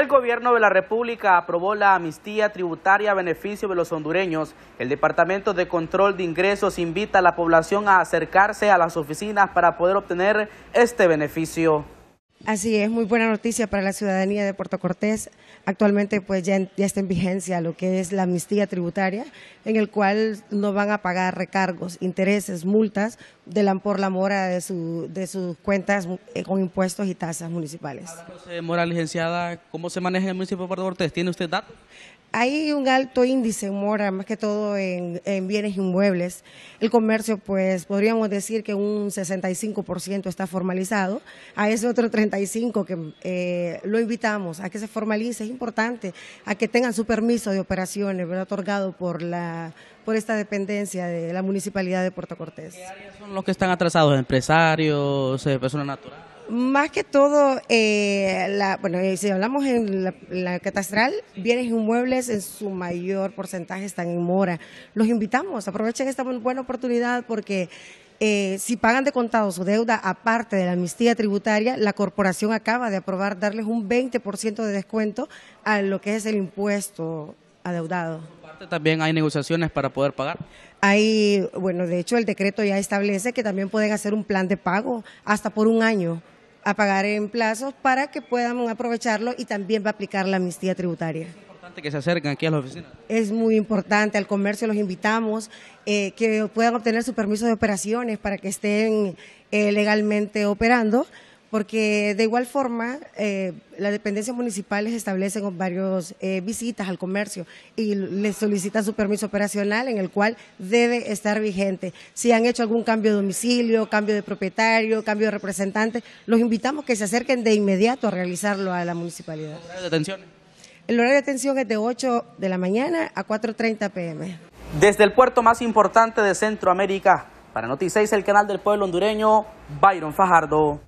El gobierno de la República aprobó la amnistía tributaria a beneficio de los hondureños. El Departamento de Control de Ingresos invita a la población a acercarse a las oficinas para poder obtener este beneficio. Así es, muy buena noticia para la ciudadanía de Puerto Cortés. Actualmente pues ya, está en vigencia lo que es la amnistía tributaria, en el cual no van a pagar recargos, intereses, multas de la, por la mora de, de sus cuentas eh, con impuestos y tasas municipales. Hablando mora, licenciada, ¿cómo se maneja el municipio de Puerto Cortés? ¿Tiene usted datos? hay un alto índice de mora, más que todo en, bienes inmuebles. El comercio, pues podríamos decir que un 65% está formalizado. A ese otro 35% que eh, lo invitamos a que se formalice, es importante, a que tengan su permiso de operaciones, ¿verdad? otorgado por la por esta dependencia de la Municipalidad de Puerto Cortés. ¿Qué áreas son los que están atrasados? ¿Empresarios, eh, personas naturales? Más que todo, eh, bueno, eh, si hablamos en la, catastral, bienes inmuebles en su mayor porcentaje están en mora. Los invitamos, aprovechen esta buena oportunidad porque eh, si pagan de contado su deuda aparte de la amnistía tributaria, la corporación acaba de aprobar darles un 20% de descuento a lo que es el impuesto adeudado. También hay negociaciones para poder pagar. Hay, bueno, de hecho el decreto ya establece que también pueden hacer un plan de pago hasta por un año a pagar en plazos para que puedan aprovecharlo y también va a aplicar la amnistía tributaria. Es importante que se acerquen aquí a la oficina? Es muy importante, al comercio los invitamos, eh, que puedan obtener su permiso de operaciones para que estén eh, legalmente operando porque de igual forma eh, las dependencias municipales establecen varios eh, visitas al comercio y les solicitan su permiso operacional en el cual debe estar vigente. Si han hecho algún cambio de domicilio, cambio de propietario, cambio de representante, los invitamos que se acerquen de inmediato a realizarlo a la municipalidad. ¿El horario de atención? El horario de atención es de 8 de la mañana a 4.30 pm. Desde el puerto más importante de Centroamérica, para Noticias, el canal del pueblo hondureño, Byron Fajardo.